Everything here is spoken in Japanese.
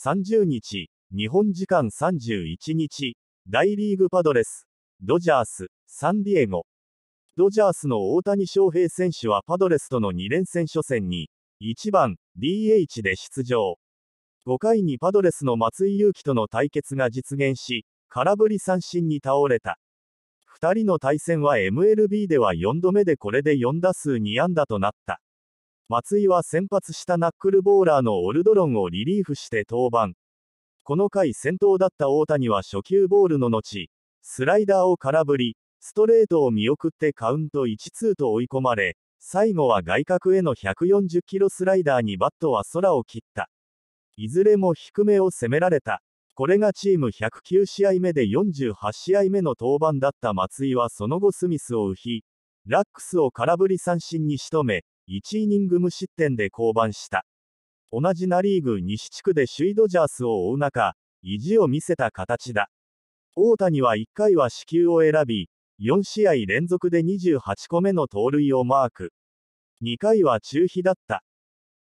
30日、日本時間31日、大リーグパドレス、ドジャース、サンディエゴ。ドジャースの大谷翔平選手はパドレスとの2連戦初戦に、1番 DH で出場。5回にパドレスの松井裕樹との対決が実現し、空振り三振に倒れた。2人の対戦は MLB では4度目でこれで4打数2安打となった。松井は先発したナックルボーラーのオルドロンをリリーフして登板。この回先頭だった大谷は初球ボールの後、スライダーを空振り、ストレートを見送ってカウント1-2と追い込まれ、最後は外角への140キロスライダーにバットは空を切った。いずれも低めを攻められた。これがチーム109試合目で48試合目の登板だった松井はその後スミスを浮き、ラックスを空振り三振に仕留め、1イニング無失点で降板した。同じナ・リーグ西地区で首位ドジャースを追う中、意地を見せた形だ。大谷は1回は死球を選び、4試合連続で28個目の盗塁をマーク。2回は中飛だった。